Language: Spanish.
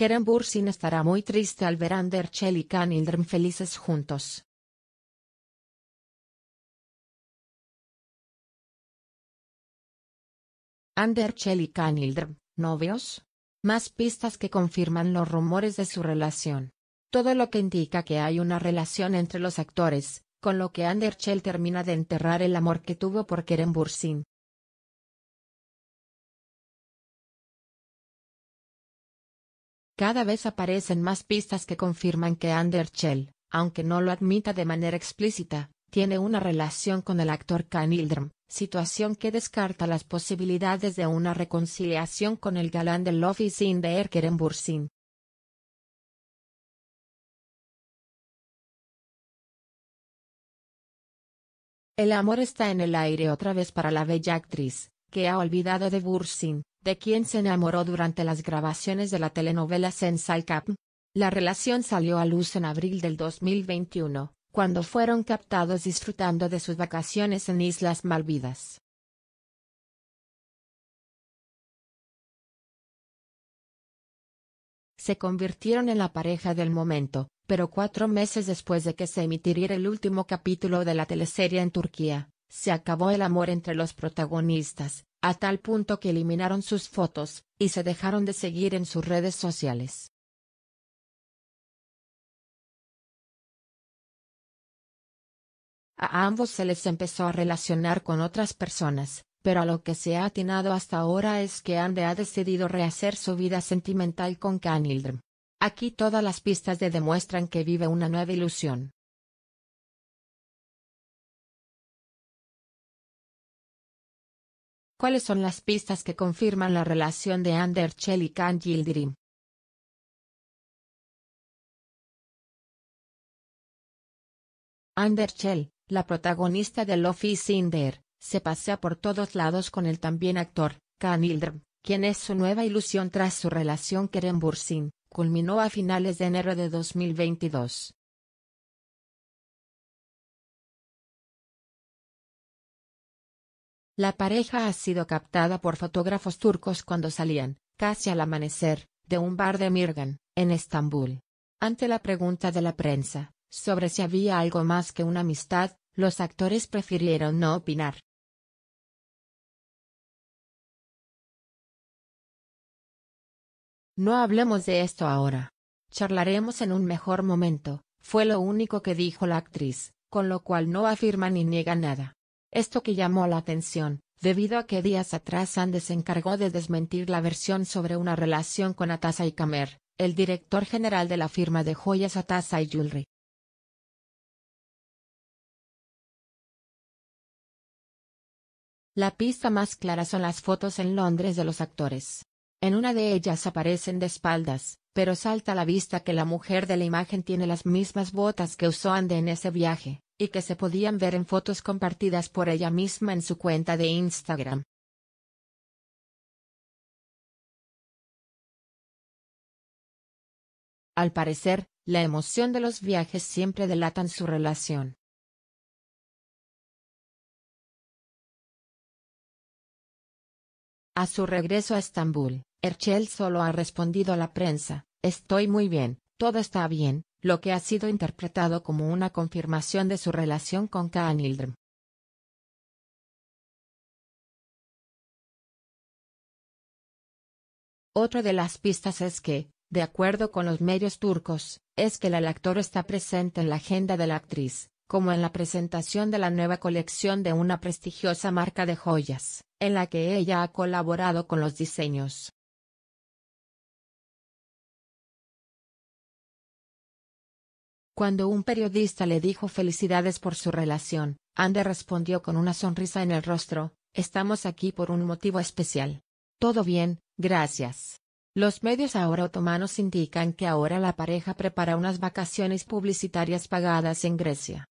Keren Bursin estará muy triste al ver a Anderchel y Canildren felices juntos. Anderchel y novios. Más pistas que confirman los rumores de su relación. Todo lo que indica que hay una relación entre los actores, con lo que Anderchel termina de enterrar el amor que tuvo por Kerem Bursin. Cada vez aparecen más pistas que confirman que Schell, aunque no lo admita de manera explícita, tiene una relación con el actor Canildrum, situación que descarta las posibilidades de una reconciliación con el galán del office in the Air Bursin. El amor está en el aire otra vez para la bella actriz, que ha olvidado de Bursin, de quien se enamoró durante las grabaciones de la telenovela Sensal Cap. La relación salió a luz en abril del 2021, cuando fueron captados disfrutando de sus vacaciones en Islas Malvidas. Se convirtieron en la pareja del momento, pero cuatro meses después de que se emitiera el último capítulo de la teleserie en Turquía, se acabó el amor entre los protagonistas, a tal punto que eliminaron sus fotos, y se dejaron de seguir en sus redes sociales. A ambos se les empezó a relacionar con otras personas, pero a lo que se ha atinado hasta ahora es que Anne ha decidido rehacer su vida sentimental con Canildrum. Aquí todas las pistas le demuestran que vive una nueva ilusión. ¿Cuáles son las pistas que confirman la relación de Anderchell y Khan Yildirim? Anderchell, la protagonista de Love is se pasea por todos lados con el también actor, Khan Yildirim, quien es su nueva ilusión tras su relación Kerem Bursin, culminó a finales de enero de 2022. La pareja ha sido captada por fotógrafos turcos cuando salían, casi al amanecer, de un bar de Mirgan, en Estambul. Ante la pregunta de la prensa, sobre si había algo más que una amistad, los actores prefirieron no opinar. No hablemos de esto ahora. Charlaremos en un mejor momento, fue lo único que dijo la actriz, con lo cual no afirma ni niega nada. Esto que llamó la atención, debido a que días atrás Andes se encargó de desmentir la versión sobre una relación con Atasa y Kamer, el director general de la firma de joyas Atasa y Jewelry. La pista más clara son las fotos en Londres de los actores. En una de ellas aparecen de espaldas, pero salta a la vista que la mujer de la imagen tiene las mismas botas que usó Ande en ese viaje y que se podían ver en fotos compartidas por ella misma en su cuenta de Instagram. Al parecer, la emoción de los viajes siempre delatan su relación. A su regreso a Estambul, Erçel solo ha respondido a la prensa, estoy muy bien, todo está bien, lo que ha sido interpretado como una confirmación de su relación con Canildrum. Otra de las pistas es que, de acuerdo con los medios turcos, es que el actor está presente en la agenda de la actriz, como en la presentación de la nueva colección de una prestigiosa marca de joyas, en la que ella ha colaborado con los diseños. Cuando un periodista le dijo felicidades por su relación, Ander respondió con una sonrisa en el rostro, estamos aquí por un motivo especial. Todo bien, gracias. Los medios ahora otomanos indican que ahora la pareja prepara unas vacaciones publicitarias pagadas en Grecia.